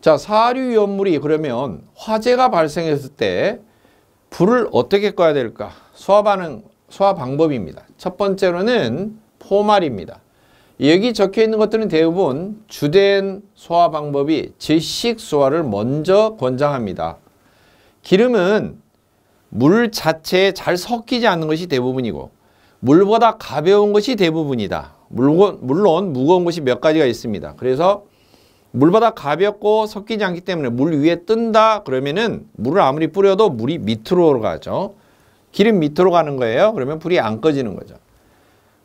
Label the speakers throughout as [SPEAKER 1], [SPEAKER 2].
[SPEAKER 1] 자, 사류 연물이 그러면 화재가 발생했을 때 불을 어떻게 꺼야 될까? 소화 반응, 소화 방법입니다. 첫 번째로는 포말입니다. 여기 적혀 있는 것들은 대부분 주된 소화 방법이 질식 소화를 먼저 권장합니다. 기름은 물 자체에 잘 섞이지 않는 것이 대부분이고 물보다 가벼운 것이 대부분이다. 물론, 물론 무거운 것이 몇 가지가 있습니다. 그래서 물보다 가볍고 섞이지 않기 때문에 물 위에 뜬다 그러면은 물을 아무리 뿌려도 물이 밑으로 가죠. 기름 밑으로 가는 거예요. 그러면 불이 안 꺼지는 거죠.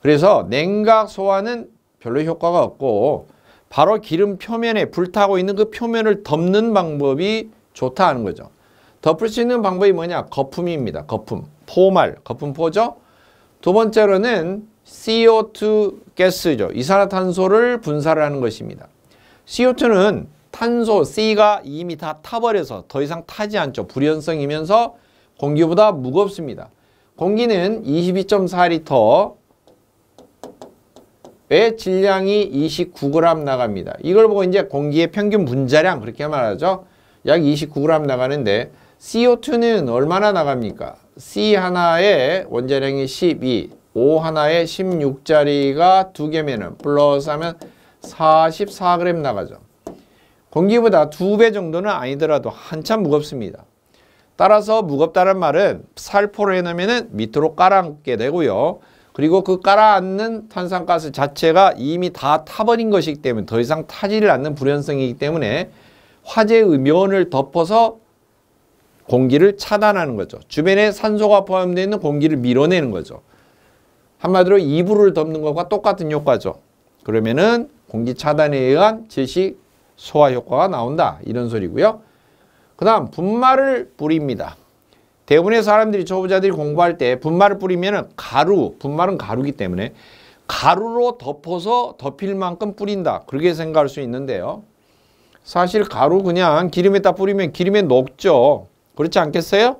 [SPEAKER 1] 그래서 냉각 소화는 별로 효과가 없고 바로 기름 표면에 불타고 있는 그 표면을 덮는 방법이 좋다 하는 거죠. 덮을 수 있는 방법이 뭐냐? 거품입니다. 거품. 포말. 거품포죠. 두 번째로는 CO2 가스죠. 이산화탄소를 분사를 하는 것입니다. CO2는 탄소 C가 이미 다 타버려서 더 이상 타지 않죠. 불연성이면서 공기보다 무겁습니다. 공기는 22.4리터 의 질량이 29g 나갑니다. 이걸 보고 이제 공기의 평균 분자량 그렇게 말하죠. 약 29g 나가는데 CO2는 얼마나 나갑니까? C 하나의 원자량이 12, O 하나에 16짜리가 두 개면은 플러스 하면 44g 나가죠. 공기보다 두 배 정도는 아니더라도 한참 무겁습니다. 따라서 무겁다는 말은 살포로 해놓으면 밑으로 깔아놓게 되고요. 그리고 그 깔아앉는 탄산가스 자체가 이미 다 타버린 것이기 때문에 더 이상 타지를 않는 불연성이기 때문에 화재의 면을 덮어서 공기를 차단하는 거죠. 주변에 산소가 포함되어 있는 공기를 밀어내는 거죠. 한마디로 이불을 덮는 것과 똑같은 효과죠. 그러면은 공기 차단에 의한 질식 소화 효과가 나온다. 이런 소리고요. 그 다음 분말을 뿌립니다. 대부분의 사람들이 초보자들이 공부할 때 분말을 뿌리면 가루, 분말은 가루기 때문에 가루로 덮어서 덮일 만큼 뿌린다. 그렇게 생각할 수 있는데요. 사실 가루 그냥 기름에다 뿌리면 기름에 녹죠. 그렇지 않겠어요?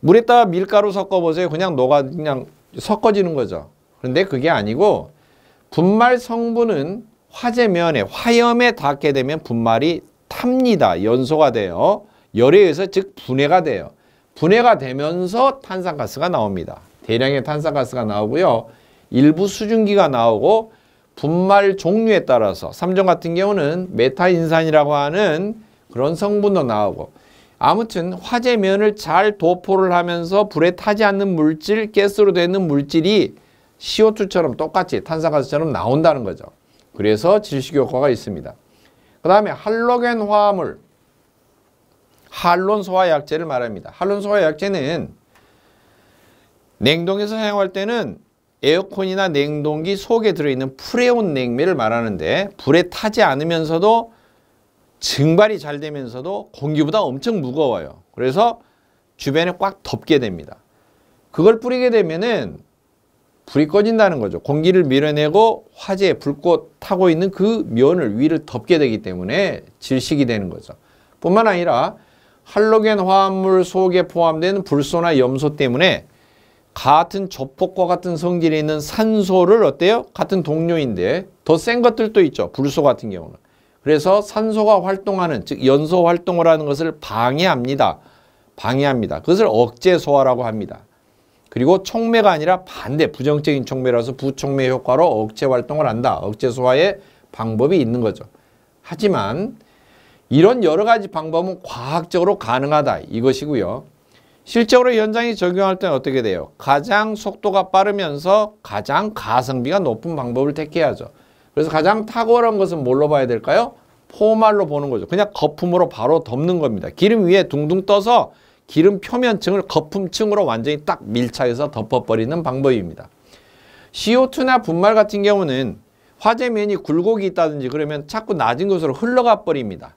[SPEAKER 1] 물에다가 밀가루 섞어보세요. 그냥 녹아 그냥 섞어지는 거죠. 그런데 그게 아니고 분말 성분은 화재면에 화염에 닿게 되면 분말이 탑니다. 연소가 돼요. 열에 의해서 즉 분해가 돼요. 분해가 되면서 탄산가스가 나옵니다. 대량의 탄산가스가 나오고요. 일부 수증기가 나오고 분말 종류에 따라서 삼정 같은 경우는 메타인산이라고 하는 그런 성분도 나오고 아무튼 화재면을 잘 도포를 하면서 불에 타지 않는 물질, 가스로 되는 물질이 CO2처럼 똑같이 탄산가스처럼 나온다는 거죠. 그래서 질식 효과가 있습니다. 그 다음에 할로겐 화합물, 할론소화 약제를 말합니다. 할론소화 약제는 냉동에서 사용할 때는 에어컨이나 냉동기 속에 들어있는 프레온 냉매를 말하는데 불에 타지 않으면서도 증발이 잘 되면서도 공기보다 엄청 무거워요. 그래서 주변에 꽉 덮게 됩니다. 그걸 뿌리게 되면은 불이 꺼진다는 거죠. 공기를 밀어내고 화재, 불꽃 타고 있는 그 면을 위를 덮게 되기 때문에 질식이 되는 거죠. 뿐만 아니라 할로겐 화합물 속에 포함된 불소나 염소 때문에 같은 접폭과 같은 성질이 있는 산소를 어때요? 같은 동료인데 더 센 것들도 있죠. 불소 같은 경우는. 그래서 산소가 활동하는 즉 연소 활동을 하는 것을 방해합니다. 방해합니다. 그것을 억제 소화라고 합니다. 그리고 촉매가 아니라 반대 부정적인 촉매라서 부촉매 효과로 억제 활동을 한다. 억제 소화의 방법이 있는 거죠. 하지만 이런 여러 가지 방법은 과학적으로 가능하다 이것이고요. 실적으로 현장에 적용할 때는 어떻게 돼요? 가장 속도가 빠르면서 가장 가성비가 높은 방법을 택해야죠. 그래서 가장 탁월한 것은 뭘로 봐야 될까요? 포말로 보는 거죠. 그냥 거품으로 바로 덮는 겁니다. 기름 위에 둥둥 떠서 기름 표면층을 거품층으로 완전히 딱 밀착해서 덮어버리는 방법입니다. CO2나 분말 같은 경우는 화재면이 굴곡이 있다든지 그러면 자꾸 낮은 곳으로 흘러가 버립니다.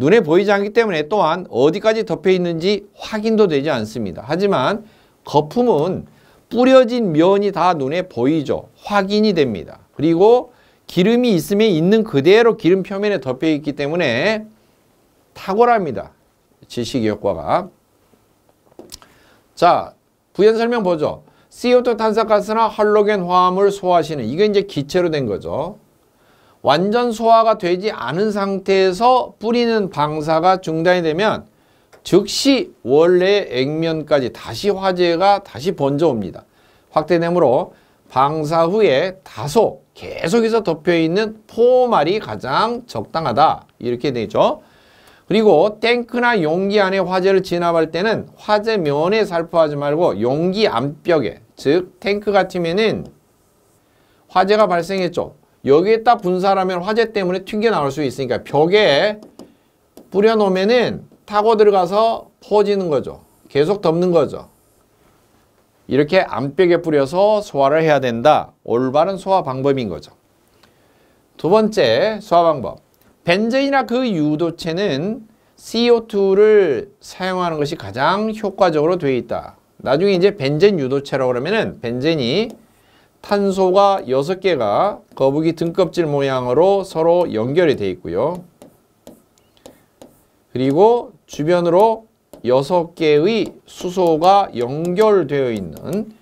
[SPEAKER 1] 눈에 보이지 않기 때문에 또한 어디까지 덮여 있는지 확인도 되지 않습니다. 하지만 거품은 뿌려진 면이 다 눈에 보이죠. 확인이 됩니다. 그리고 기름이 있으면 있는 그대로 기름 표면에 덮여 있기 때문에 탁월합니다. 지식의 효과가. 자, 부연 설명 보죠. CO2 탄산가스나 할로겐 화합물 소화시는 이게 이제 기체로 된 거죠. 완전 소화가 되지 않은 상태에서 뿌리는 방사가 중단이 되면 즉시 원래 액면까지 다시 화재가 다시 번져옵니다. 확대됨으로 방사 후에 다소 계속해서 덮여있는 포말이 가장 적당하다 이렇게 되죠. 그리고 탱크나 용기 안에 화재를 진압할 때는 화재 면에 살포하지 말고 용기 안벽에 즉 탱크 같으면 화재가 발생했죠. 여기에 딱 분사하면 화재 때문에 튕겨나올 수 있으니까 벽에 뿌려놓으면은 타고 들어가서 퍼지는 거죠. 계속 덮는 거죠. 이렇게 암벽에 뿌려서 소화를 해야 된다. 올바른 소화 방법인 거죠. 두 번째 소화 방법. 벤젠이나 그 유도체는 CO2를 사용하는 것이 가장 효과적으로 되어 있다. 나중에 이제 벤젠 유도체라고 그러면은 벤젠이 탄소가 6개가 거북이 등껍질 모양으로 서로 연결이 돼 있고요. 그리고 주변으로 6개의 수소가 연결되어 있는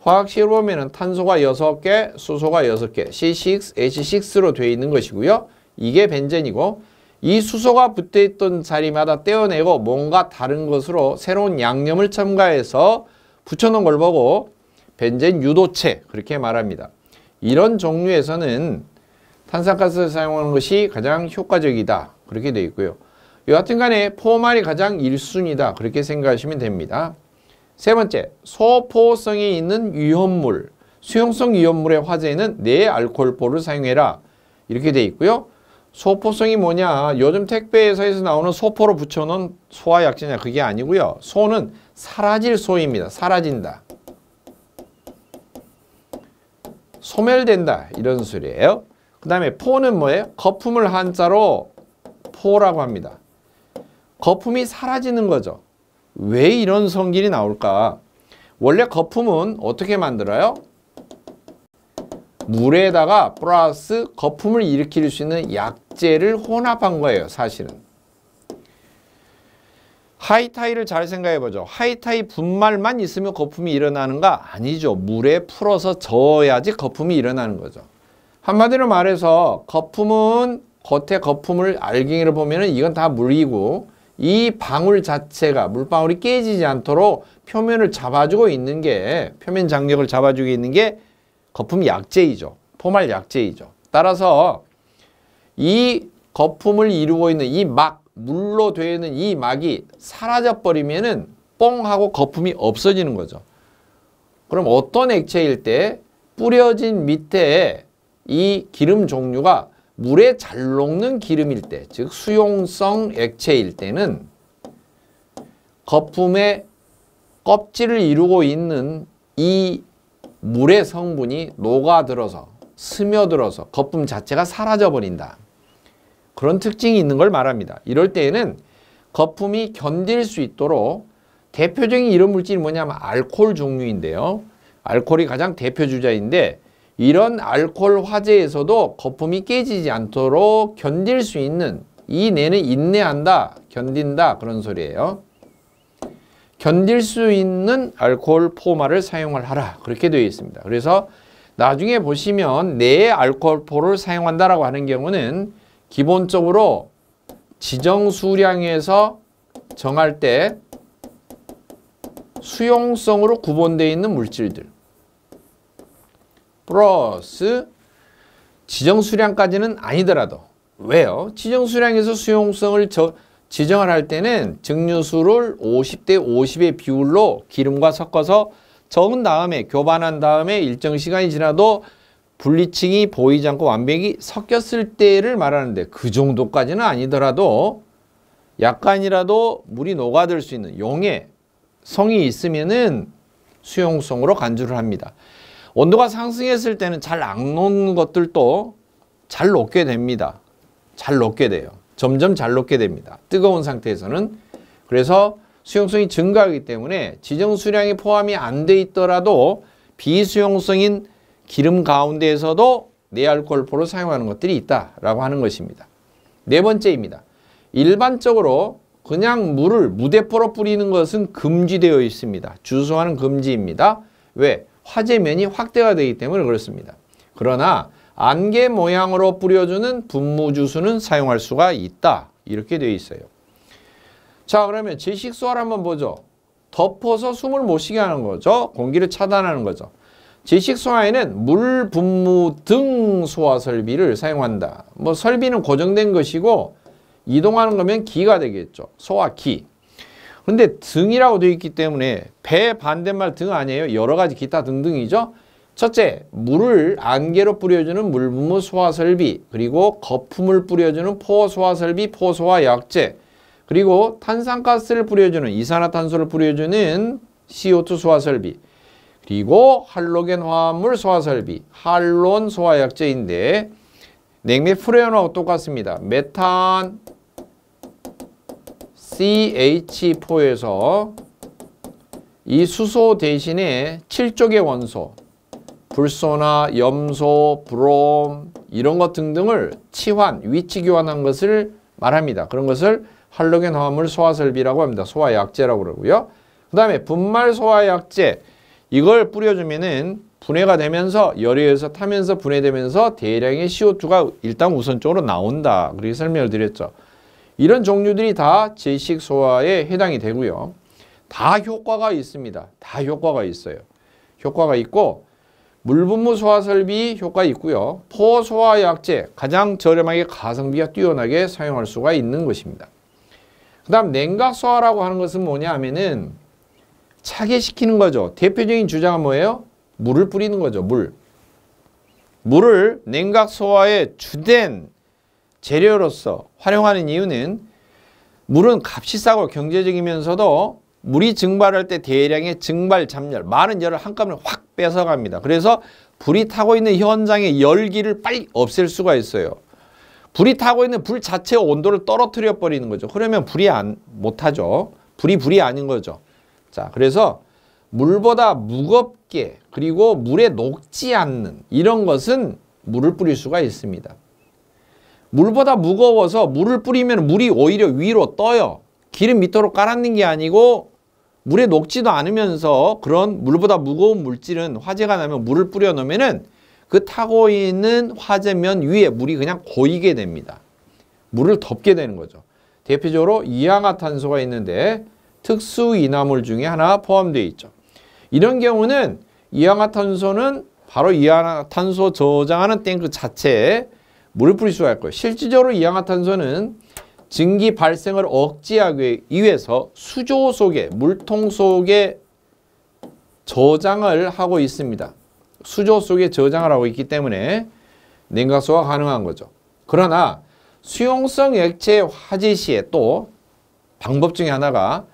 [SPEAKER 1] 화학식으로 보면 탄소가 6개, 수소가 6개, C6H6로 되어 있는 것이고요. 이게 벤젠이고 이 수소가 붙어있던 자리마다 떼어내고 뭔가 다른 것으로 새로운 양념을 첨가해서 붙여놓은 걸 보고 벤젠 유도체 그렇게 말합니다. 이런 종류에서는 탄산가스를 사용하는 것이 가장 효과적이다. 그렇게 되어 있고요. 여하튼 간에 포말이 가장 1순위다. 그렇게 생각하시면 됩니다. 세 번째, 소포성이 있는 위험물, 수용성 위험물의 화재는내알콜포를 사용해라. 이렇게 되어 있고요. 소포성이 뭐냐, 요즘 택배에서 회사 나오는 소포로 붙여놓은 소화약제냐, 그게 아니고요. 소는 사라질 소입니다. 사라진다. 소멸된다 이런 소리예요. 그 다음에 포는 뭐예요? 거품을 한자로 포라고 합니다. 거품이 사라지는 거죠. 왜 이런 성질이 나올까? 원래 거품은 어떻게 만들어요? 물에다가 플러스 거품을 일으킬 수 있는 약재를 혼합한 거예요. 사실은. 하이타이를 잘 생각해보죠. 하이타이 분말만 있으면 거품이 일어나는가? 아니죠. 물에 풀어서 저어야지 거품이 일어나는 거죠. 한마디로 말해서 거품은 겉에 거품을 알갱이를 보면 은 이건 다 물이고 이 방울 자체가 물방울이 깨지지 않도록 표면을 잡아주고 있는 게 표면 장력을 잡아주고 있는 게 거품 약재이죠. 포말 약재이죠. 따라서 이 거품을 이루고 있는 이막 물로 되어 있는 이 막이 사라져 버리면은 뻥 하고 거품이 없어지는 거죠. 그럼 어떤 액체일 때 뿌려진 밑에 이 기름 종류가 물에 잘 녹는 기름일 때, 즉 수용성 액체일 때는 거품의 껍질을 이루고 있는 이 물의 성분이 녹아들어서 스며들어서 거품 자체가 사라져 버린다. 그런 특징이 있는 걸 말합니다. 이럴 때에는 거품이 견딜 수 있도록 대표적인 이런 물질이 뭐냐면 알코올 종류인데요. 알코올이 가장 대표 주자인데 이런 알코올 화재에서도 거품이 깨지지 않도록 견딜 수 있는 이 뇌는 인내한다, 견딘다 그런 소리예요. 견딜 수 있는 알코올 포마를 사용 하라 그렇게 되어 있습니다. 그래서 나중에 보시면 뇌에 알코올 포를 사용한다라고 하는 경우는 기본적으로 지정 수량에서 정할 때 수용성으로 구분되어 있는 물질들 플러스 지정 수량까지는 아니더라도 왜요? 지정 수량에서 수용성을 저, 지정을 할 때는 증류수를 50대 50의 비율로 기름과 섞어서 적은 다음에 교반한 다음에 일정 시간이 지나도 분리층이 보이지 않고 완벽히 섞였을 때를 말하는데 그 정도까지는 아니더라도 약간이라도 물이 녹아들 수 있는 용의 성이 있으면은 수용성으로 간주를 합니다. 온도가 상승했을 때는 잘 안 녹는 것들도 잘 녹게 됩니다. 잘 녹게 돼요. 점점 잘 녹게 됩니다. 뜨거운 상태에서는 그래서 수용성이 증가하기 때문에 지정 수량이 포함이 안 돼 있더라도 비수용성인 기름 가운데에서도 내알콜포를 사용하는 것들이 있다라고 하는 것입니다. 네 번째입니다. 일반적으로 그냥 물을 무대포로 뿌리는 것은 금지되어 있습니다. 주소하는 금지입니다. 왜? 화재면이 확대가 되기 때문에 그렇습니다. 그러나 안개 모양으로 뿌려주는 분무주수는 사용할 수가 있다. 이렇게 되어 있어요. 자 그러면 제식소화를 한번 보죠. 덮어서 숨을 못 쉬게 하는 거죠. 공기를 차단하는 거죠. 제식소화에는 물, 분무 등 소화 설비를 사용한다. 뭐 설비는 고정된 것이고 이동하는 거면 기가 되겠죠. 소화기. 그데 등이라고 되어 있기 때문에 배 반대말 등 아니에요. 여러 가지 기타 등등이죠. 첫째, 물을 안개로 뿌려주는 물분무 소화설비, 그리고 거품을 뿌려주는 포소화설비, 포소화약제, 그리고 탄산가스를 뿌려주는 이산화탄소를 뿌려주는 CO2 소화설비, 그리고 할로겐 화합물 소화설비, 할론 소화약제인데 냉매 프레온하고 똑같습니다. 메탄 CH4에서 이 수소 대신에 7쪽의 원소, 불소나 염소, 브롬 이런 것 등등을 치환, 위치 교환한 것을 말합니다. 그런 것을 할로겐 화합물 소화설비라고 합니다. 소화약제라고 그러고요. 그 다음에 분말 소화약제 이걸 뿌려주면은 분해가 되면서 열에 의서 타면서 분해되면서 대량의 CO2가 일단 우선적으로 나온다. 그렇게 설명을 드렸죠. 이런 종류들이 다 질식 소화에 해당이 되고요. 다 효과가 있습니다. 다 효과가 있어요. 효과가 있고 물분무 소화 설비 효과 있고요. 포소화 약제 가장 저렴하게 가성비가 뛰어나게 사용할 수가 있는 것입니다. 그 다음 냉각 소화라고 하는 것은 뭐냐 하면은 차게 시키는 거죠. 대표적인 주장은 뭐예요? 물을 뿌리는 거죠. 물. 물을 냉각 소화의 주된 재료로서 활용하는 이유는 물은 값이 싸고 경제적이면서도 물이 증발할 때 대량의 증발 잠열, 많은 열을 한꺼번에 확 뺏어갑니다. 그래서 불이 타고 있는 현장의 열기를 빨리 없앨 수가 있어요. 불이 타고 있는 불 자체의 온도를 떨어뜨려 버리는 거죠. 그러면 불이 안, 못하죠. 불이 불이 아닌 거죠. 자, 그래서 물보다 무겁게 그리고 물에 녹지 않는 이런 것은 물을 뿌릴 수가 있습니다. 물보다 무거워서 물을 뿌리면 물이 오히려 위로 떠요. 기름 밑으로 깔았는 게 아니고 물에 녹지도 않으면서 그런 물보다 무거운 물질은 화재가 나면 물을 뿌려놓으면 은그 타고 있는 화재면 위에 물이 그냥 고이게 됩니다. 물을 덮게 되는 거죠. 대표적으로 이항화탄소가 있는데 특수 인화물 중에 하나 포함되어 있죠. 이런 경우는 이산화탄소는 바로 이산화탄소 저장하는 탱크 자체에 물을 뿌릴 수가 있고요. 실질적으로 이산화탄소는 증기 발생을 억제하기 위해서 수조 속에 물통 속에 저장을 하고 있습니다. 수조 속에 저장을 하고 있기 때문에 냉각수가 가능한 거죠. 그러나 수용성 액체 화재 시에 또 방법 중에 하나가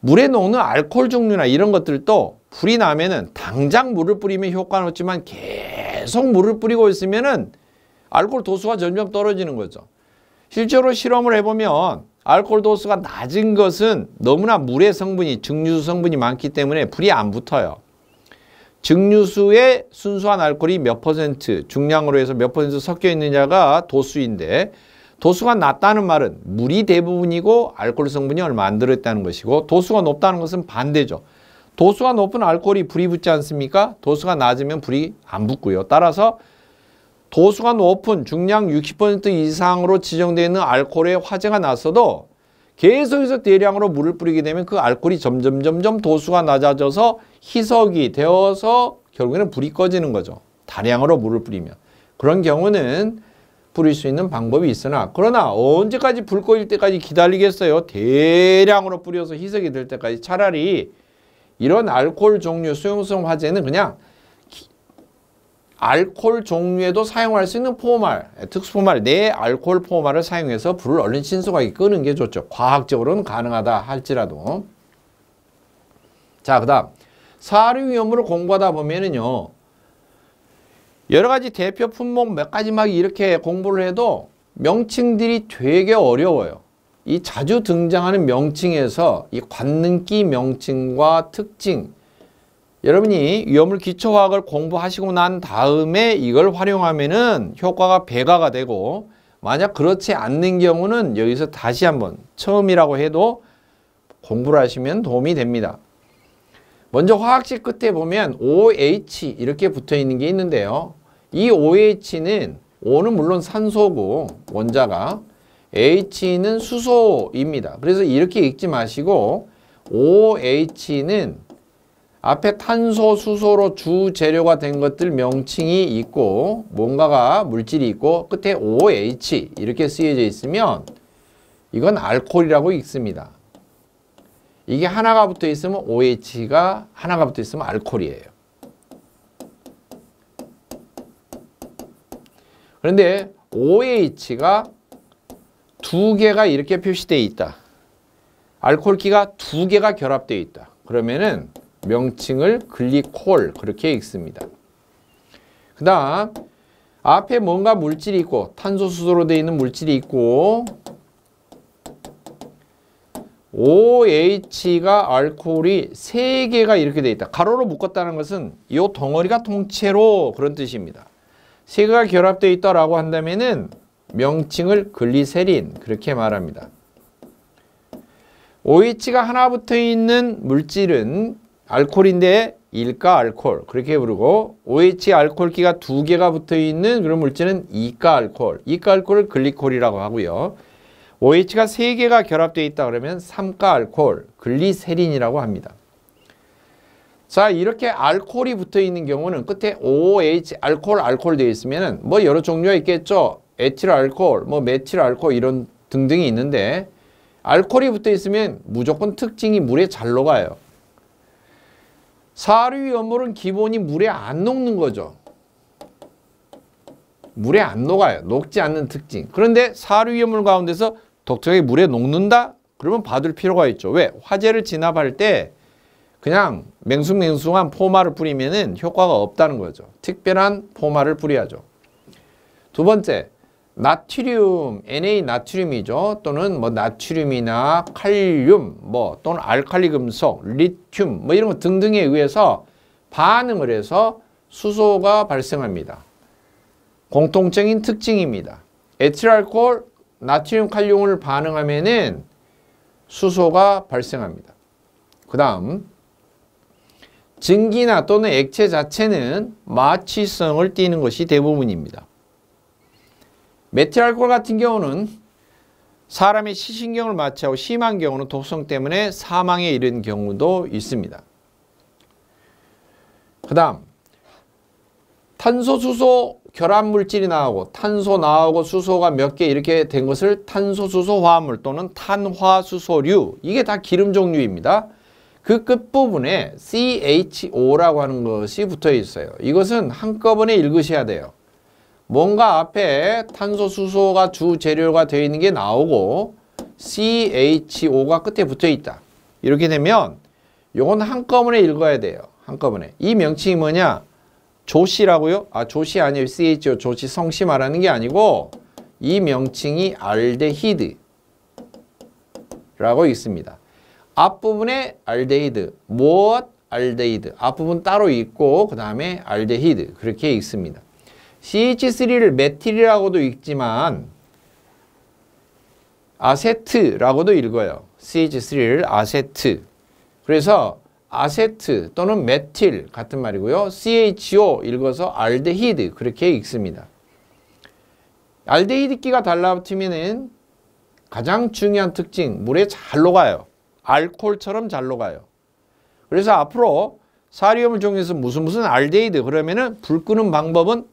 [SPEAKER 1] 물에 녹는 알코올 종류나 이런 것들도 불이 나면은 당장 물을 뿌리면 효과는 없지만 계속 물을 뿌리고 있으면은 알코올 도수가 점점 떨어지는 거죠. 실제로 실험을 해보면 알코올 도수가 낮은 것은 너무나 물의 성분이 증류수 성분이 많기 때문에 불이 안 붙어요. 증류수의 순수한 알코올이 몇 퍼센트, 중량으로 해서 몇 퍼센트 섞여 있느냐가 도수인데 도수가 낮다는 말은 물이 대부분이고 알코올 성분이 얼마 안 들어있다는 것이고 도수가 높다는 것은 반대죠. 도수가 높은 알코올이 불이 붙지 않습니까? 도수가 낮으면 불이 안 붙고요. 따라서 도수가 높은 중량 60% 이상으로 지정되어 있는 알코올에 화재가 났어도 계속해서 대량으로 물을 뿌리게 되면 그 알코올이 점점 점점 도수가 낮아져서 희석이 되어서 결국에는 불이 꺼지는 거죠. 다량으로 물을 뿌리면. 그런 경우는 부릴 수 있는 방법이 있으나 그러나 언제까지 불꺼일 때까지 기다리겠어요? 대량으로 뿌려서 희석이 될 때까지 차라리 이런 알코올 종류 수용성 화재는 그냥 알코올 종류에도 사용할 수 있는 포말, 예, 특수 포말, 내 알코올 포말을 사용해서 불을 얼른 신속하게 끄는 게 좋죠. 과학적으로는 가능하다 할지라도. 자, 그 다음 사료 위험으로 공부하다 보면은요. 여러 가지 대표 품목 몇 가지 막 이렇게 공부를 해도 명칭들이 되게 어려워요. 이 자주 등장하는 명칭에서 이 관능기 명칭과 특징 여러분이 위험물 기초화학을 공부하시고 난 다음에 이걸 활용하면 은 효과가 배가가 되고 만약 그렇지 않는 경우는 여기서 다시 한번 처음이라고 해도 공부를 하시면 도움이 됩니다. 먼저 화학식 끝에 보면 OH 이렇게 붙어 있는 게 있는데요. 이 OH는 O는 물론 산소고 원자가 H는 수소입니다. 그래서 이렇게 읽지 마시고 OH는 앞에 탄소, 수소로 주재료가 된 것들 명칭이 있고 뭔가가 물질이 있고 끝에 OH 이렇게 쓰여져 있으면 이건 알코올이라고 읽습니다. 이게 하나가 붙어 있으면 OH가 하나가 붙어 있으면 알코올이에요. 그런데 OH가 두 개가 이렇게 표시되어 있다. 알코올기가 두 개가 결합되어 있다. 그러면은 명칭을 글리콜 그렇게 읽습니다. 그 다음 앞에 뭔가 물질이 있고 탄소수소로 되어 있는 물질이 있고 OH가 알코올이 세개가 이렇게 되어 있다. 가로로 묶었다는 것은 이 덩어리가 통째로 그런 뜻입니다. 세가 결합되어 있다라고 한다면은 명칭을 글리세린 그렇게 말합니다. OH가 하나 붙어 있는 물질은 알코올인데 일가 알코올 그렇게 부르고 OH 알코올기가 두 개가 붙어 있는 그런 물질은 이가 알코올 이가 알코올을 글리콜이라고 하고요. OH가 세 개가 결합되어 있다 그러면 삼가 알코올 글리세린이라고 합니다. 자 이렇게 알코올이 붙어 있는 경우는 끝에 OH 알코올 알코올 되어 있으면뭐 여러 종류가 있겠죠. 에틸 알코올, 뭐 메틸 알코올 이런 등등이 있는데 알코올이 붙어 있으면 무조건 특징이 물에 잘 녹아요. 사류 염물은 기본이 물에 안 녹는 거죠. 물에 안 녹아요. 녹지 않는 특징. 그런데 사류 염물 가운데서 독특하게 물에 녹는다? 그러면 받을 필요가 있죠. 왜? 화재를 진압할 때 그냥 맹숭맹숭한 포마를 뿌리면 효과가 없다는 거죠. 특별한 포마를 뿌려야죠. 두 번째, 나트륨, Na 나트륨이죠. 또는 뭐 나트륨이나 칼륨, 뭐 또는 알칼리 금속, 리튬, 뭐 이런 것 등등에 의해서 반응을 해서 수소가 발생합니다. 공통적인 특징입니다. 에틸알코올, 나트륨, 칼륨을 반응하면 수소가 발생합니다. 그 다음 증기나 또는 액체 자체는 마취성을 띠는 것이 대부분입니다. 메틸알코 같은 경우는 사람의 시신경을 마취하고 심한 경우는 독성 때문에 사망에 이른 경우도 있습니다. 그 다음 탄소, 수소 결합물질이 나오고 탄소 나오고 수소가 몇 개 이렇게 된 것을 탄소수소 화합물 또는 탄화수소류 이게 다 기름 종류입니다. 그 끝부분에 CHO라고 하는 것이 붙어 있어요. 이것은 한꺼번에 읽으셔야 돼요. 뭔가 앞에 탄소, 수소가 주 재료가 되어 있는 게 나오고 CHO가 끝에 붙어 있다. 이렇게 되면 이건 한꺼번에 읽어야 돼요. 한꺼번에. 이 명칭이 뭐냐? 조씨라고요? 아, 조씨 아니에요. CHO, 조씨 성씨 말하는 게 아니고 이 명칭이 알데히드라고 있습니다. 앞부분에 알데히드, 무엇 알데히드. 앞부분 따로 있고 그 다음에 알데히드 그렇게 읽습니다. CH3를 메틸이라고도 읽지만 아세트라고도 읽어요. CH3를 아세트. 그래서 아세트 또는 메틸 같은 말이고요. CHO 읽어서 알데히드 그렇게 읽습니다. 알데히드끼가 달라붙으면 가장 중요한 특징, 물에 잘 녹아요. 알코올처럼 잘 녹아요. 그래서 앞으로 사리움을 정해서 무슨 무슨 알데이드 그러면은 불 끄는 방법은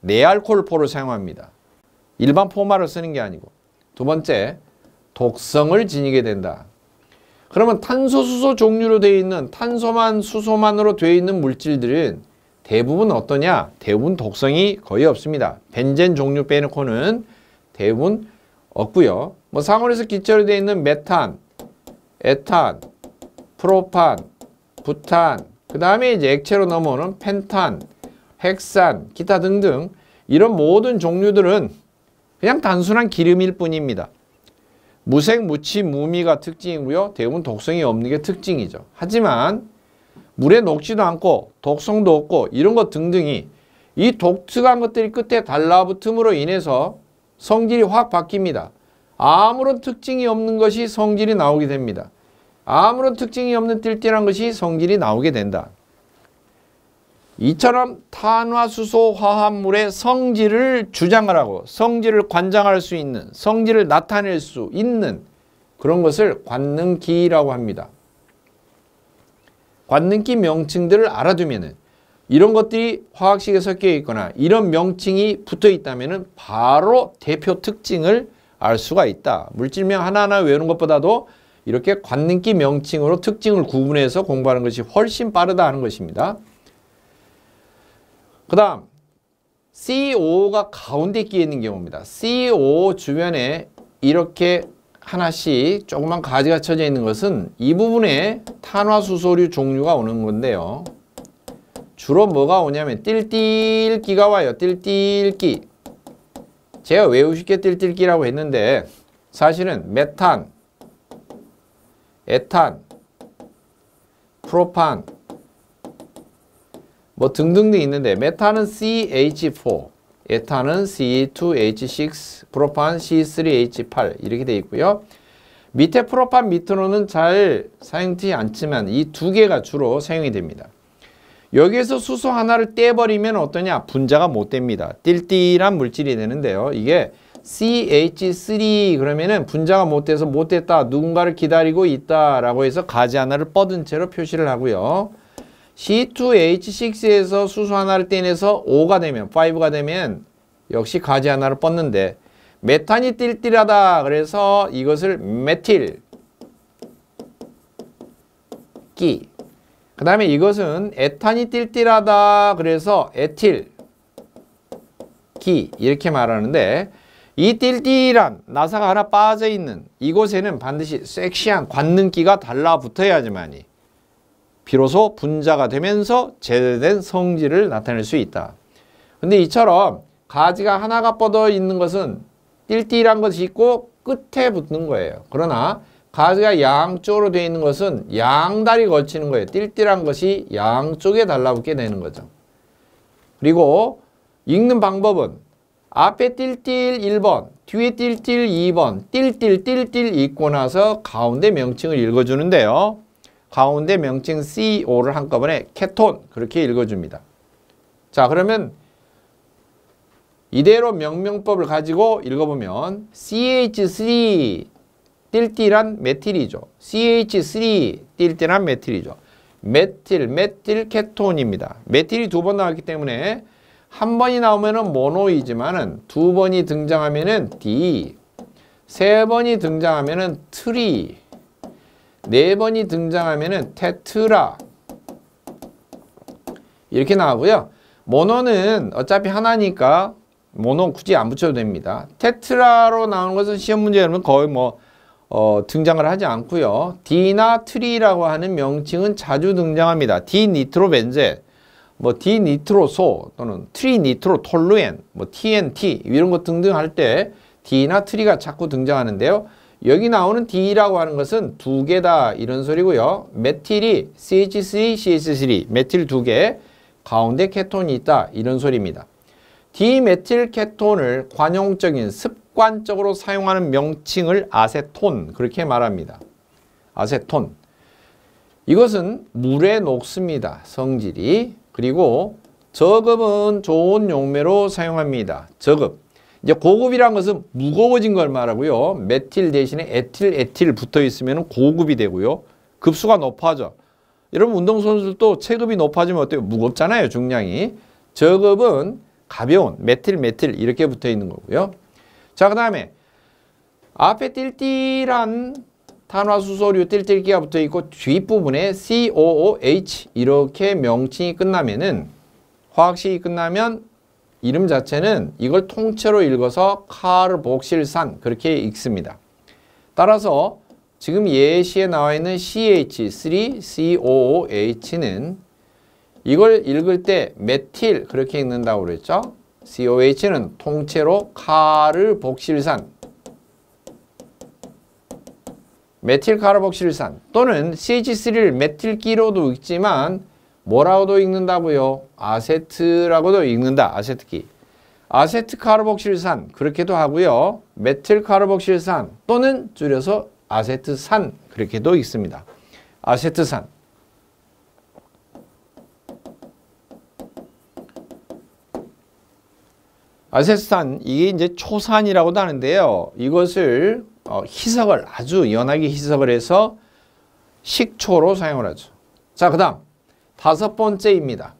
[SPEAKER 1] 내알콜포를 사용합니다. 일반 포마를 쓰는 게 아니고 두 번째 독성을 지니게 된다. 그러면 탄소수소 종류로 되어 있는 탄소만 수소만으로 되어 있는 물질들은 대부분 어떠냐? 대부분 독성이 거의 없습니다. 벤젠 종류 빼놓고는 대부분 없고요. 뭐 상온에서 기체로 되어 있는 메탄, 에탄, 프로판, 부탄, 그 다음에 이제 액체로 넘어오는 펜탄, 핵산, 기타 등등 이런 모든 종류들은 그냥 단순한 기름일 뿐입니다. 무색, 무취 무미가 특징이고요. 대부분 독성이 없는 게 특징이죠. 하지만 물에 녹지도 않고 독성도 없고 이런 것 등등이 이 독특한 것들이 끝에 달라붙음으로 인해서 성질이 확 바뀝니다. 아무런 특징이 없는 것이 성질이 나오게 됩니다. 아무런 특징이 없는 띨띨한 것이 성질이 나오게 된다. 이처럼 탄화수소 화합물의 성질을 주장하고 성질을 관장할 수 있는 성질을 나타낼 수 있는 그런 것을 관능기라고 합니다. 관능기 명칭들을 알아두면 이런 것들이 화학식에 섞여 있거나 이런 명칭이 붙어 있다면 바로 대표 특징을 알 수가 있다. 물질명 하나하나 외우는 것보다도 이렇게 관능기 명칭으로 특징을 구분해서 공부하는 것이 훨씬 빠르다 하는 것입니다. 그 다음 CO가 가운데 끼어 있는 경우입니다. CO 주변에 이렇게 하나씩 조그만 가지가 쳐져 있는 것은 이 부분에 탄화수소류 종류가 오는 건데요. 주로 뭐가 오냐면 띨띨기가 와요. 띨띨기. 제가 외우쉽게 띨띨기라고 했는데 사실은 메탄, 에탄, 프로판, 뭐 등등등 있는데 메탄은 CH4, 에탄은 C2H6, 프로판 C3H8 이렇게 되어 있고요. 밑에 프로판 밑으로는잘 사용되지 않지만 이 두 개가 주로 사용이 됩니다. 여기에서 수소 하나를 떼버리면 어떠냐? 분자가 못 됩니다. 띨띨한 물질이 되는데요. 이게 CH3 그러면은 분자가 못돼서 못됐다 누군가를 기다리고 있다 라고 해서 가지 하나를 뻗은 채로 표시를 하고요 C2H6에서 수소 하나를 떼내서 5가 되면 5가 되면 역시 가지 하나를 뻗는데 메탄이 띨띨하다 그래서 이것을 메틸 끼그 다음에 이것은 에탄이 띨띨하다 그래서 에틸 기 이렇게 말하는데 이 띨띨한 나사가 하나 빠져있는 이곳에는 반드시 섹시한 관능기가 달라붙어야지만이 비로소 분자가 되면서 제대된 성질을 나타낼 수 있다. 근데 이처럼 가지가 하나가 뻗어 있는 것은 띨띨한 것이 있고 끝에 붙는 거예요. 그러나 가지가 양쪽으로 되어 있는 것은 양다리 걸치는 거예요. 띨띨한 것이 양쪽에 달라붙게 되는 거죠. 그리고 읽는 방법은 앞에 띨띨 1번, 뒤에 띨띨 2번, 띨띨띨띨 읽고 나서 가운데 명칭을 읽어주는데요. 가운데 명칭 CO를 한꺼번에 케톤 그렇게 읽어줍니다. 자 그러면 이대로 명명법을 가지고 읽어보면 CH3 띨띨한 메틸이죠. CH3 띨띨한 메틸이죠. 메틸, 메틸 케톤입니다. 메틸이 두 번 나왔기 때문에 한 번이 나오면은 모노이지만은 두 번이 등장하면은 D, 세 번이 등장하면은 트리, 네 번이 등장하면은 테트라 이렇게 나오고요. 모노는 어차피 하나니까 모노 굳이 안 붙여도 됩니다. 테트라로 나오는 것은 시험 문제는 거의 뭐 어, 등장을 하지 않고요. D나 트리라고 하는 명칭은 자주 등장합니다. D 니트로벤젠 뭐 디니트로소 또는 트리니트로톨루엔, 뭐 TNT 이런 것 등등 할 때 D나 트리가 자꾸 등장하는데요. 여기 나오는 D라고 하는 것은 두 개다 이런 소리고요. 메틸이 CH3, CH3, 메틸 두 개, 가운데 케톤이 있다 이런 소리입니다. d 메틸 케톤을 관용적인 습관적으로 사용하는 명칭을 아세톤 그렇게 말합니다. 아세톤. 이것은 물에 녹습니다. 성질이. 그리고 저급은 좋은 용매로 사용합니다. 저급. 이제 고급이란 것은 무거워진 걸 말하고요. 메틸 대신에 에틸, 에틸 붙어 있으면 고급이 되고요. 급수가 높아져. 여러분 운동선수들도 체급이 높아지면 어때요? 무겁잖아요. 중량이. 저급은 가벼운 메틸, 메틸 이렇게 붙어 있는 거고요. 자, 그 다음에 앞에 띨띨한 탄화수소류 띨띨기가 붙어있고 뒷부분에 COOH 이렇게 명칭이 끝나면은 화학식이 끝나면 이름 자체는 이걸 통째로 읽어서 카르복실산 그렇게 읽습니다. 따라서 지금 예시에 나와 있는 CH3COOH는 이걸 읽을 때 메틸 그렇게 읽는다고 그랬죠. COH는 통째로 카르복실산 메틸 카르복실산 또는 CH3를 메틸기로도 읽지만 뭐라고도 읽는다고요? 아세트라고도 읽는다. 아세트기. 아세트 카르복실산 그렇게도 하고요. 메틸 카르복실산 또는 줄여서 아세트산 그렇게도 읽습니다. 아세트산. 아세트산 이게 이제 초산이라고도 하는데요. 이것을 어, 희석을 아주 연하게 희석을 해서 식초로 사용을 하죠. 자, 그 다음 다섯 번째입니다.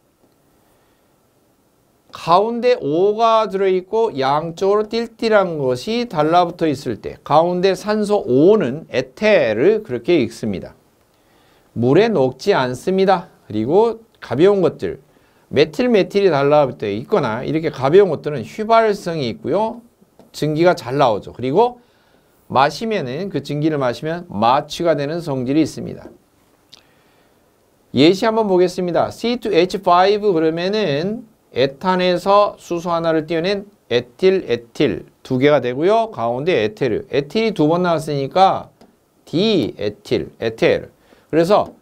[SPEAKER 1] 가운데 5가 들어있고 양쪽으로 띨띨한 것이 달라붙어 있을 때 가운데 산소 5는 에테를 그렇게 읽습니다. 물에 녹지 않습니다. 그리고 가벼운 것들 메틸 메틸이 달라붙어 있거나 이렇게 가벼운 것들은 휘발성이 있고요. 증기가 잘 나오죠. 그리고 마시면은 그 증기를 마시면 마취가 되는 성질이 있습니다. 예시 한번 보겠습니다. C2H5 그러면은 에탄에서 수소 하나를 띄어낸 에틸 에틸 두 개가 되고요. 가운데 에테르. 에틸이 두 번 나왔으니까 D 에틸 에테 그래서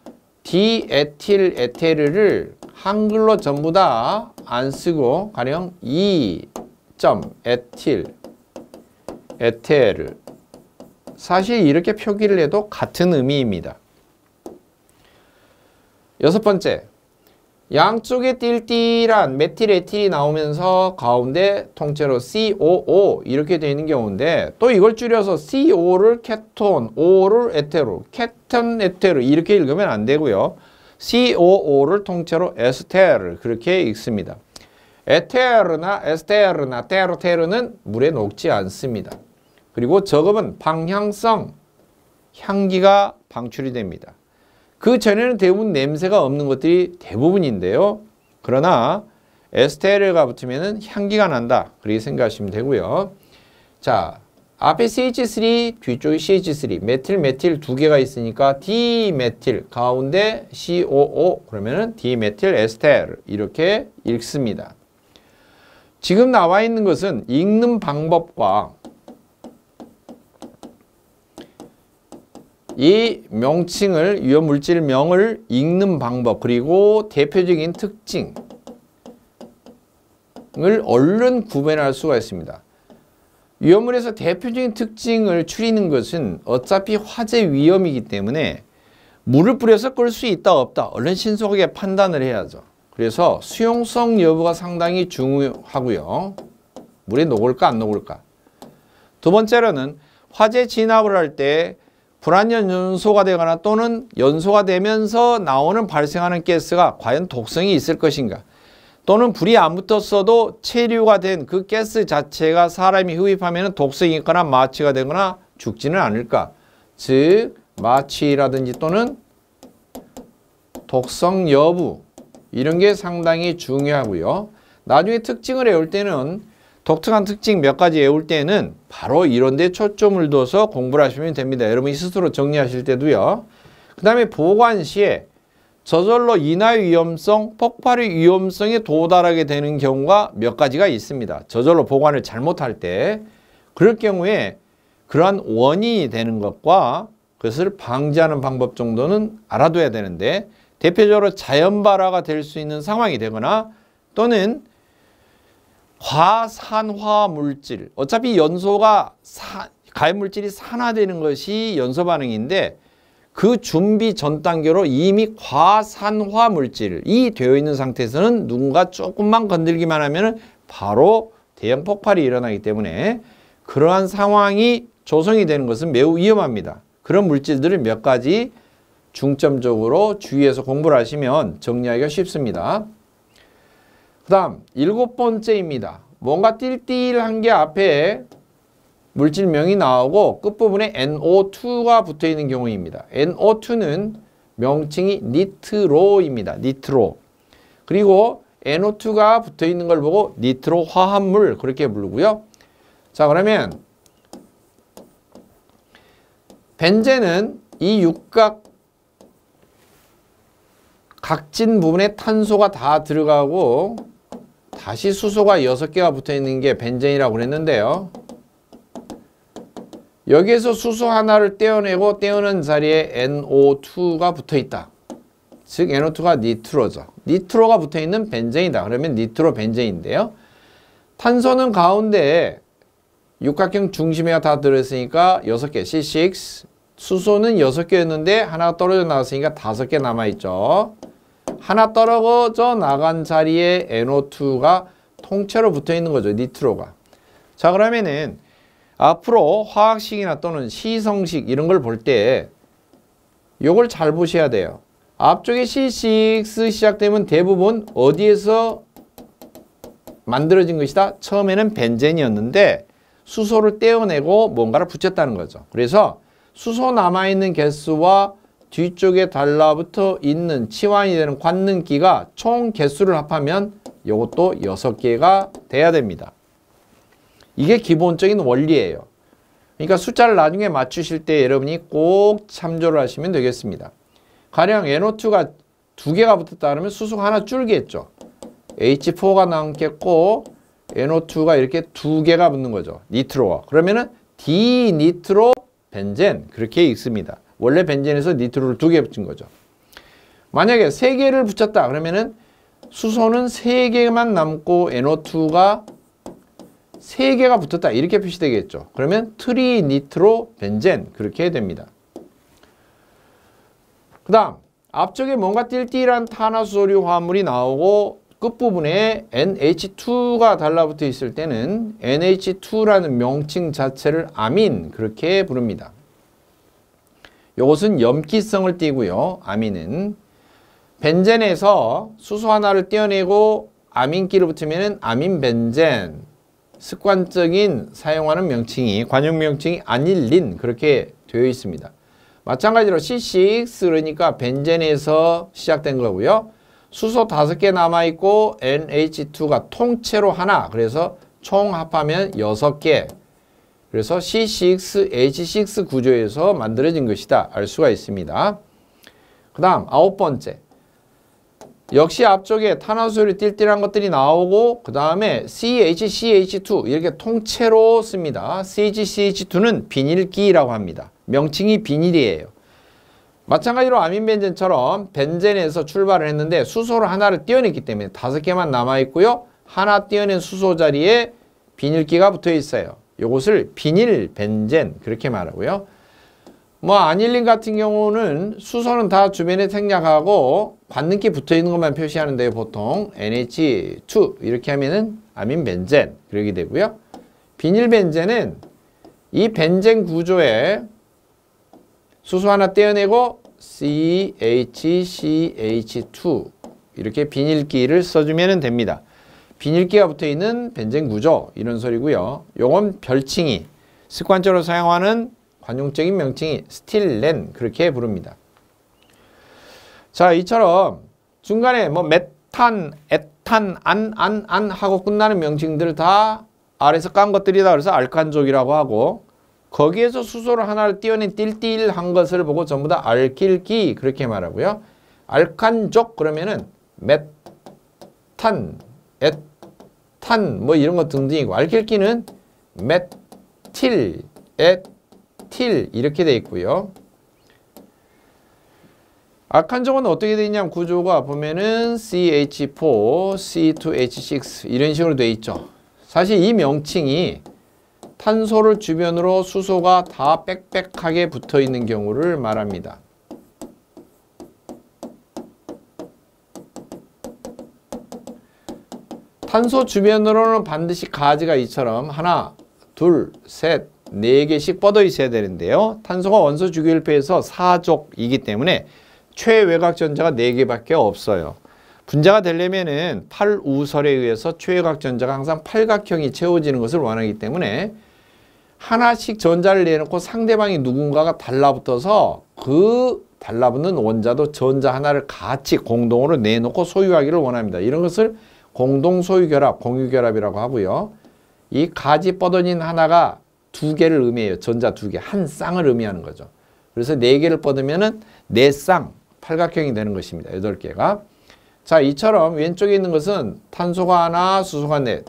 [SPEAKER 1] D 에틸 에테르를 한글로 전부 다 안 쓰고 가령 E 에틸 에테르 사실 이렇게 표기를 해도 같은 의미입니다. 여섯 번째, 양쪽에 띨띨한 메틸 에틸이 나오면서 가운데 통째로 COO 이렇게 되어 있는 경우인데 또 이걸 줄여서 CO를 케톤, O를 에테로, 케톤 에테로 이렇게 읽으면 안 되고요. COO를 통째로 에스테르 그렇게 읽습니다. 에테르나 에스테르나 테르테르는 물에 녹지 않습니다. 그리고 저금은 방향성, 향기가 방출이 됩니다. 그 전에는 대부분 냄새가 없는 것들이 대부분인데요. 그러나 에스테르가 붙으면 향기가 난다. 그렇게 생각하시면 되고요. 자, 앞에 CH3, 뒤쪽에 CH3, 메틸, 메틸 두 개가 있으니까 디메틸, 가운데 COO, 그러면 디메틸 에스테르 이렇게 읽습니다. 지금 나와 있는 것은 읽는 방법과 이 명칭을 위험 물질명을 읽는 방법 그리고 대표적인 특징을 얼른 구별할 수가 있습니다. 유해물에서 대표적인 특징을 추리는 것은 어차피 화재 위험이기 때문에 물을 뿌려서 끌 수 있다 없다 얼른 신속하게 판단을 해야죠. 그래서 수용성 여부가 상당히 중요하고요. 물에 녹을까 안 녹을까. 두 번째로는 화재 진압을 할때 불안전 연소가 되거나 또는 연소가 되면서 나오는 발생하는 가스가 과연 독성이 있을 것인가 또는 불이 안 붙었어도 체류가 된 그 가스 자체가 사람이 흡입하면 독성이 있거나 마취가 되거나 죽지는 않을까 즉 마취라든지 또는 독성 여부 이런 게 상당히 중요하고요 나중에 특징을 해올 때는 독특한 특징 몇 가지 외울 때는 바로 이런 데 초점을 둬서 공부를 하시면 됩니다. 여러분이 스스로 정리하실 때도요. 그 다음에 보관 시에 저절로 인하 위험성, 폭발의 위험성에 도달하게 되는 경우가 몇 가지가 있습니다. 저절로 보관을 잘못할 때 그럴 경우에 그러한 원인이 되는 것과 그것을 방지하는 방법 정도는 알아둬야 되는데 대표적으로 자연 발화가 될 수 있는 상황이 되거나 또는 화산화 물질. 어차피 연소가 사, 가해물질이 산화되는 것이 연소 반응인데 그 준비 전 단계로 이미 과산화 물질이 되어 있는 상태에서는 누군가 조금만 건들기만 하면 바로 대형 폭발이 일어나기 때문에 그러한 상황이 조성이 되는 것은 매우 위험합니다. 그런 물질들을 몇 가지 중점적으로 주의해서 공부를 하시면 정리하기가 쉽습니다. 그 다음 일곱 번째입니다. 뭔가 띨띨한 게 앞에 물질명이 나오고 끝부분에 NO2가 붙어있는 경우입니다. NO2는 명칭이 니트로입니다. 니트로. 그리고 NO2가 붙어있는 걸 보고 니트로 화합물 그렇게 부르고요. 자 그러면 벤젠은 이 육각 각진 부분에 탄소가 다 들어가고 다시 수소가 6개가 붙어있는 게 벤젠이라고 그랬는데요. 여기에서 수소 하나를 떼어내고 떼어낸 자리에 NO2가 붙어있다. 즉 NO2가 니트로죠. 니트로가 붙어있는 벤젠이다. 그러면 니트로 벤젠인데요. 탄소는 가운데에 육각형 중심에다 들어있으니까 6개 C6 수소는 6개였는데 하나가 떨어져 나왔으니까 5개 남아있죠. 하나 떨어져 나간 자리에 NO2가 통째로 붙어 있는 거죠. 니트로가. 자 그러면은 앞으로 화학식이나 또는 시성식 이런 걸 볼때 요걸 잘 보셔야 돼요. 앞쪽에 C6 시작되면 대부분 어디에서 만들어진 것이다? 처음에는 벤젠이었는데 수소를 떼어내고 뭔가를 붙였다는 거죠. 그래서 수소 남아있는 개수와 뒤쪽에 달라붙어 있는 치환이 되는 관능기가 총 개수를 합하면 이것도 6개가 돼야 됩니다. 이게 기본적인 원리예요. 그러니까 숫자를 나중에 맞추실 때 여러분이 꼭 참조를 하시면 되겠습니다. 가령 NO2가 2 개가 붙었다 그러면 수소 하나 줄겠죠. H4가 남겠고 NO2가 이렇게 2 개가 붙는 거죠. 니트로와. 그러면은 디니트로 벤젠 그렇게 읽습니다. 원래 벤젠에서 니트로를 두 개 붙인 거죠. 만약에 세 개를 붙였다 그러면은 수소는 세 개만 남고 NO2가 세 개가 붙었다 이렇게 표시되겠죠. 그러면 트리 니트로 벤젠 그렇게 됩니다. 그 다음 앞쪽에 뭔가 띨띨한 탄화수소류 화합물이 나오고 끝부분에 NH2가 달라붙어 있을 때는 NH2라는 명칭 자체를 아민 그렇게 부릅니다. 이것은 염기성을 띠고요. 아민은 벤젠에서 수소 하나를 떼어내고 아민끼를 붙이면 아민벤젠 습관적인 사용하는 명칭이 관용 명칭이 아닐린 그렇게 되어 있습니다. 마찬가지로 C6 그러니까 벤젠에서 시작된 거고요. 수소 다섯 개 남아있고 NH2가 통째로 하나 그래서 총 합하면 여섯 개 그래서 C6H6 구조에서 만들어진 것이다 알 수가 있습니다. 그 다음 아홉 번째 역시 앞쪽에 탄화수율 띨띨한 것들이 나오고 그 다음에 CHCH2 이렇게 통째로 씁니다. CHCH2는 비닐기라고 합니다. 명칭이 비닐이에요. 마찬가지로 아민벤젠처럼 벤젠에서 출발을 했는데 수소를 하나를 떼어냈기 때문에 다섯 개만 남아있고요. 하나 떼어낸 수소 자리에 비닐기가 붙어 있어요. 이것을 비닐 벤젠 그렇게 말하고요. 뭐 아닐린 같은 경우는 수소는 다 주변에 생략하고 관능기 붙어 있는 것만 표시하는데 보통 NH2 이렇게 하면은 아민 벤젠 그렇게 되고요. 비닐 벤젠은 이 벤젠 구조에 수소 하나 떼어내고 CHCH2 이렇게 비닐끼를 써주면 됩니다. 비닐기가 붙어있는 벤젠 구조 이런 소리고요. 용언 별칭이 습관적으로 사용하는 관용적인 명칭이 스틸렌 그렇게 부릅니다. 자 이처럼 중간에 뭐 메탄, 에탄, 안, 안, 안 하고 끝나는 명칭들다 아래서 깐 것들이다 그래서 알칸족이라고 하고 거기에서 수소를 하나를 띄어낸 띨띨한 것을 보고 전부 다 알킬기 그렇게 말하고요. 알칸족 그러면은 메탄, 에탄 탄, 뭐 이런 것 등등이고 알킬기는 메틸, 에틸 이렇게 돼 있고요. 아칸정은 어떻게 되어 있냐면 구조가 보면은 CH4, C2H6 이런 식으로 돼 있죠. 사실 이 명칭이 탄소를 주변으로 수소가 다 빽빽하게 붙어 있는 경우를 말합니다. 탄소 주변으로는 반드시 가지가 이처럼 하나, 둘, 셋, 네 개씩 뻗어 있어야 되는데요. 탄소가 원소 주기율표에서 사족이기 때문에 최외곽 전자가 네 개밖에 없어요. 분자가 되려면은 팔우설에 의해서 최외곽 전자가 항상 팔각형이 채워지는 것을 원하기 때문에 하나씩 전자를 내놓고 상대방이 누군가가 달라붙어서 그 달라붙는 원자도 전자 하나를 같이 공동으로 내놓고 소유하기를 원합니다. 이런 것을 공동소유결합, 공유결합이라고 하고요. 이 가지 뻗어진 하나가 두 개를 의미해요. 전자 두 개, 한 쌍을 의미하는 거죠. 그래서 네 개를 뻗으면네 쌍, 팔각형이 되는 것입니다. 여덟 개가. 자, 이처럼 왼쪽에 있는 것은 탄소가 하나, 수소가 넷.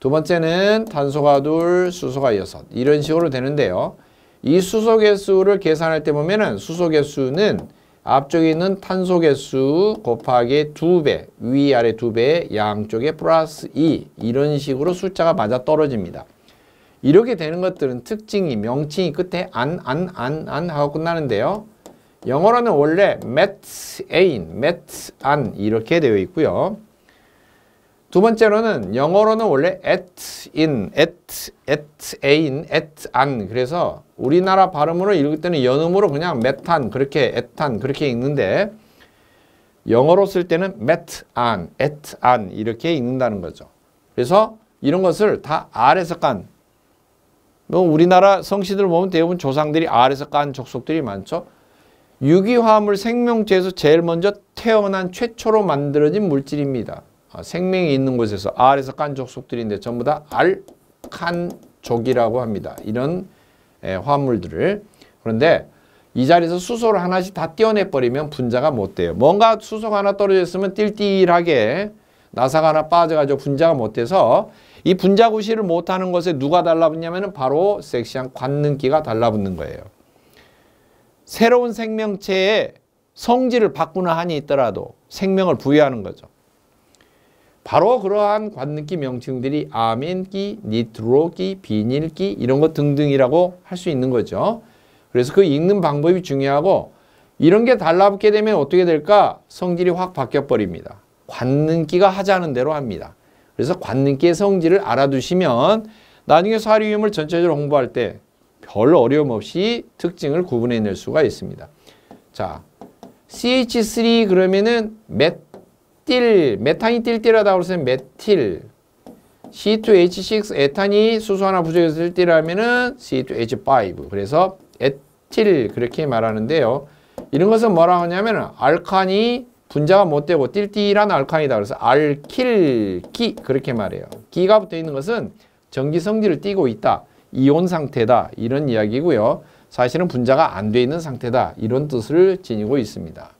[SPEAKER 1] 두 번째는 탄소가 둘, 수소가 여섯. 이런 식으로 되는데요. 이 수소 개수를 계산할 때 보면은 수소 개수는 앞쪽에 있는 탄소 개수 곱하기 2배, 위아래 2배, 양쪽에 플러스 2 이런 식으로 숫자가 맞아 떨어집니다. 이렇게 되는 것들은 특징이, 명칭이 끝에 안, 안, 안, 안 하고 끝나는데요. 영어로는 원래 met, ain, met, an 이렇게 되어 있고요. 두 번째로는 영어로는 원래 at, in, at, at, ain, at, an 그래서 우리나라 발음으로 읽을 때는 연음으로 그냥 메탄 그렇게 에탄 그렇게 읽는데 영어로 쓸 때는 met, an, at, an 이렇게 읽는다는 거죠. 그래서 이런 것을 다 R에서 깐 뭐 우리나라 성씨들 보면 대부분 조상들이 R에서 깐 족속들이 많죠. 유기화물 생명체에서 제일 먼저 태어난 최초로 만들어진 물질입니다. 아, 생명이 있는 곳에서 R에서 깐족속들인데 전부 다 알칸족이라고 합니다. 이런 예, 화물들을 그런데 이 자리에서 수소를 하나씩 다 떼어내버리면 분자가 못 돼요. 뭔가 수소가 하나 떨어져 으면 띨띨하게 나사가 하나 빠져가지고 분자가 못 돼서 이 분자 구실을 못하는 것에 누가 달라붙냐면 바로 섹시한 관능기가 달라붙는 거예요. 새로운 생명체의 성질을 바꾸는 한이 있더라도 생명을 부여하는 거죠. 바로 그러한 관느끼 명칭들이 아멘끼, 니트로끼, 비닐끼 이런 것 등등이라고 할 수 있는 거죠. 그래서 그 읽는 방법이 중요하고 이런 게 달라붙게 되면 어떻게 될까? 성질이 확 바뀌어버립니다. 관능기가 하자는 대로 합니다. 그래서 관능기의 성질을 알아두시면 나중에 사리움을 전체적으로 홍보할 때 별 어려움 없이 특징을 구분해낼 수가 있습니다. 자, CH3 그러면은 맷 틸, 메탄이 띨띠라다 그러면 메틸. C2H6 에탄이 수소 하나 부족해서 띨띠라면은 C2H5. 그래서 에틸 그렇게 말하는데요. 이런 것은 뭐라 고 하냐면 알칸이 분자가 못 되고 띨띨한 알칸이다. 그래서 알킬 기 그렇게 말해요. 기가 붙어 있는 것은 전기 성질을 띠고 있다. 이온 상태다. 이런 이야기고요. 사실은 분자가 안 돼 있는 상태다. 이런 뜻을 지니고 있습니다.